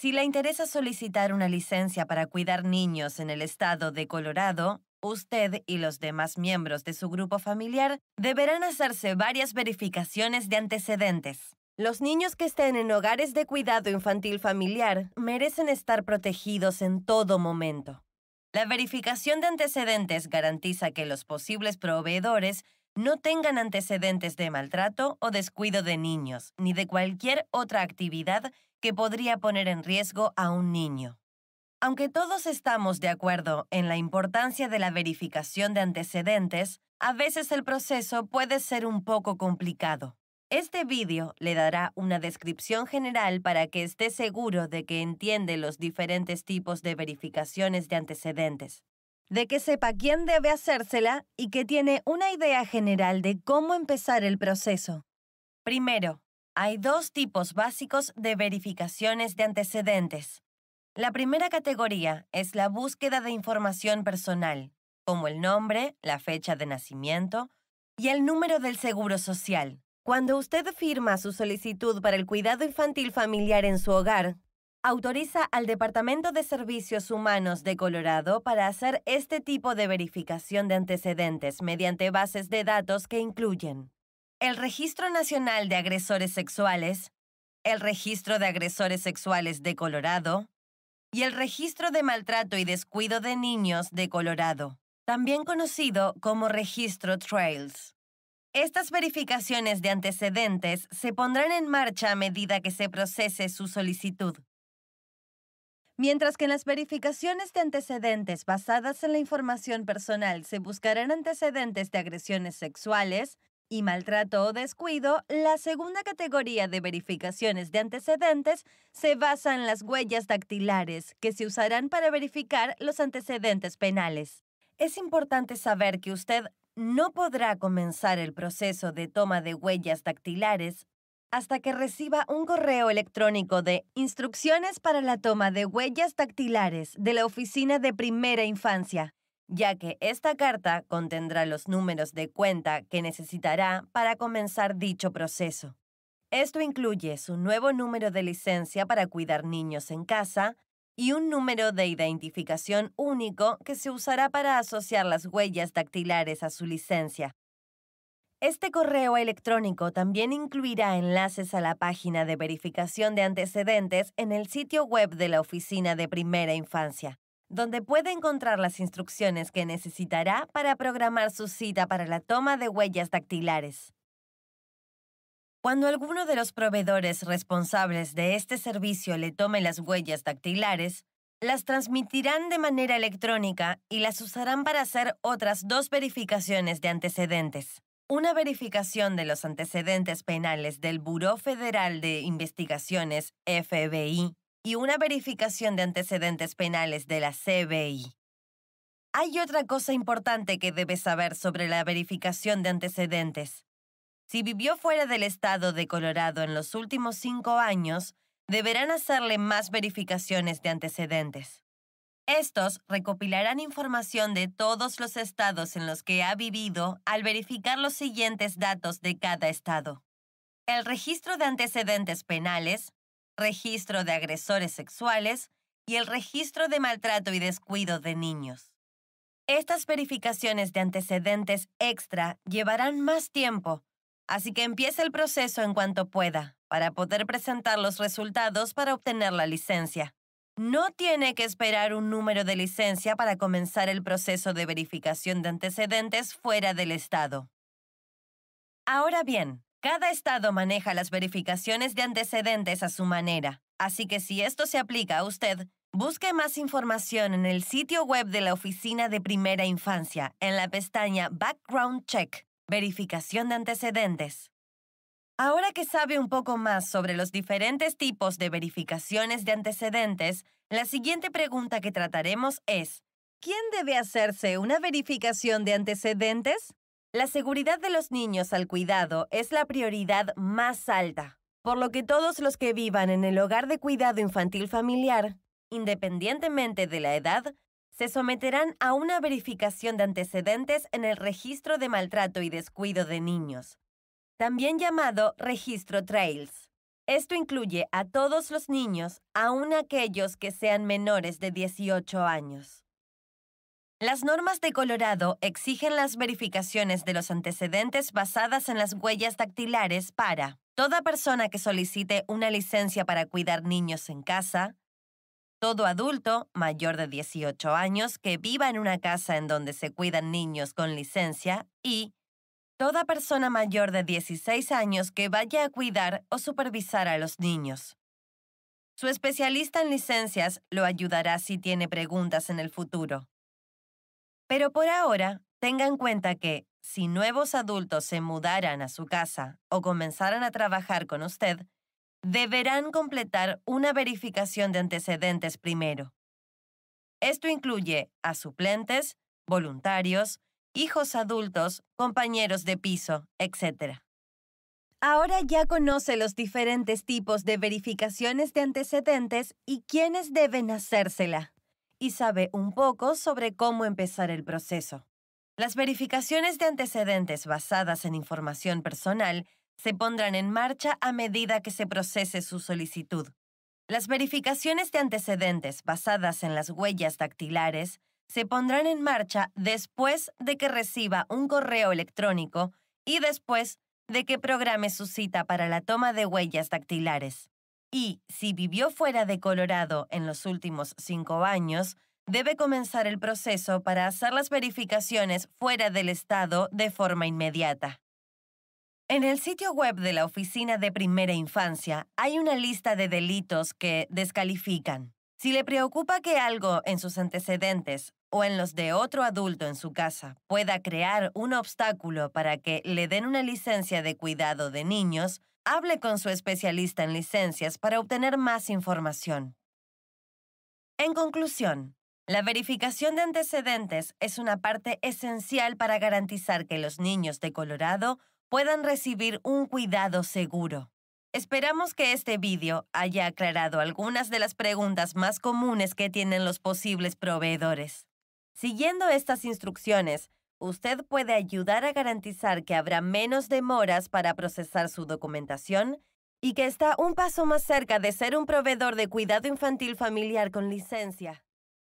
Si le interesa solicitar una licencia para cuidar niños en el estado de Colorado, usted y los demás miembros de su grupo familiar deberán hacerse varias verificaciones de antecedentes. Los niños que estén en hogares de cuidado infantil familiar merecen estar protegidos en todo momento. La verificación de antecedentes garantiza que los posibles proveedores no tengan antecedentes de maltrato o descuido de niños, ni de cualquier otra actividad que podría poner en riesgo a un niño. Aunque todos estamos de acuerdo en la importancia de la verificación de antecedentes, a veces el proceso puede ser un poco complicado. Este vídeo le dará una descripción general para que esté seguro de que entiende los diferentes tipos de verificaciones de antecedentes, de que sepa quién debe hacérsela y que tiene una idea general de cómo empezar el proceso. Primero, hay dos tipos básicos de verificaciones de antecedentes. La primera categoría es la búsqueda de información personal, como el nombre, la fecha de nacimiento y el número del seguro social. Cuando usted firma su solicitud para el cuidado infantil familiar en su hogar, autoriza al Departamento de Servicios Humanos de Colorado para hacer este tipo de verificación de antecedentes mediante bases de datos que incluyen el Registro Nacional de Agresores Sexuales, el Registro de Agresores Sexuales de Colorado y el Registro de Maltrato y Descuido de Niños de Colorado, también conocido como Registro Trails. Estas verificaciones de antecedentes se pondrán en marcha a medida que se procese su solicitud. Mientras que en las verificaciones de antecedentes basadas en la información personal se buscarán antecedentes de agresiones sexuales, y maltrato o descuido, la segunda categoría de verificaciones de antecedentes se basa en las huellas dactilares, que se usarán para verificar los antecedentes penales. Es importante saber que usted no podrá comenzar el proceso de toma de huellas dactilares hasta que reciba un correo electrónico de instrucciones para la toma de huellas dactilares de la Oficina de Primera Infancia ya que esta carta contendrá los números de cuenta que necesitará para comenzar dicho proceso. Esto incluye su nuevo número de licencia para cuidar niños en casa y un número de identificación único que se usará para asociar las huellas dactilares a su licencia. Este correo electrónico también incluirá enlaces a la página de verificación de antecedentes en el sitio web de la Oficina de Primera Infancia donde puede encontrar las instrucciones que necesitará para programar su cita para la toma de huellas dactilares. Cuando alguno de los proveedores responsables de este servicio le tome las huellas dactilares, las transmitirán de manera electrónica y las usarán para hacer otras dos verificaciones de antecedentes. Una verificación de los antecedentes penales del Buró Federal de Investigaciones, FBI, y una verificación de antecedentes penales de la CBI. Hay otra cosa importante que debes saber sobre la verificación de antecedentes. Si vivió fuera del estado de Colorado en los últimos cinco años, deberán hacerle más verificaciones de antecedentes. Estos recopilarán información de todos los estados en los que ha vivido al verificar los siguientes datos de cada estado. El registro de antecedentes penales, registro de agresores sexuales y el registro de maltrato y descuido de niños. Estas verificaciones de antecedentes extra llevarán más tiempo, así que empiece el proceso en cuanto pueda para poder presentar los resultados para obtener la licencia. No tiene que esperar un número de licencia para comenzar el proceso de verificación de antecedentes fuera del Estado. Ahora bien, cada estado maneja las verificaciones de antecedentes a su manera, así que si esto se aplica a usted, busque más información en el sitio web de la Oficina de Primera Infancia, en la pestaña Background Check, Verificación de antecedentes. Ahora que sabe un poco más sobre los diferentes tipos de verificaciones de antecedentes, la siguiente pregunta que trataremos es, ¿quién debe hacerse una verificación de antecedentes? La seguridad de los niños al cuidado es la prioridad más alta, por lo que todos los que vivan en el hogar de cuidado infantil familiar, independientemente de la edad, se someterán a una verificación de antecedentes en el registro de maltrato y descuido de niños, también llamado registro Trails. Esto incluye a todos los niños, aun aquellos que sean menores de 18 años. Las normas de Colorado exigen las verificaciones de los antecedentes basadas en las huellas dactilares para toda persona que solicite una licencia para cuidar niños en casa, todo adulto mayor de 18 años que viva en una casa en donde se cuidan niños con licencia y toda persona mayor de 16 años que vaya a cuidar o supervisar a los niños. Su especialista en licencias lo ayudará si tiene preguntas en el futuro. Pero por ahora, tenga en cuenta que, si nuevos adultos se mudaran a su casa o comenzaran a trabajar con usted, deberán completar una verificación de antecedentes primero. Esto incluye a suplentes, voluntarios, hijos adultos, compañeros de piso, etc. Ahora ya conoce los diferentes tipos de verificaciones de antecedentes y quiénes deben hacérsela y sabe un poco sobre cómo empezar el proceso. Las verificaciones de antecedentes basadas en información personal se pondrán en marcha a medida que se procese su solicitud. Las verificaciones de antecedentes basadas en las huellas dactilares se pondrán en marcha después de que reciba un correo electrónico y después de que programe su cita para la toma de huellas dactilares y si vivió fuera de Colorado en los últimos cinco años, debe comenzar el proceso para hacer las verificaciones fuera del estado de forma inmediata. En el sitio web de la Oficina de Primera Infancia hay una lista de delitos que descalifican. Si le preocupa que algo en sus antecedentes o en los de otro adulto en su casa pueda crear un obstáculo para que le den una licencia de cuidado de niños, hable con su especialista en licencias para obtener más información. En conclusión, la verificación de antecedentes es una parte esencial para garantizar que los niños de Colorado puedan recibir un cuidado seguro. Esperamos que este vídeo haya aclarado algunas de las preguntas más comunes que tienen los posibles proveedores. Siguiendo estas instrucciones, usted puede ayudar a garantizar que habrá menos demoras para procesar su documentación y que está un paso más cerca de ser un proveedor de cuidado infantil familiar con licencia.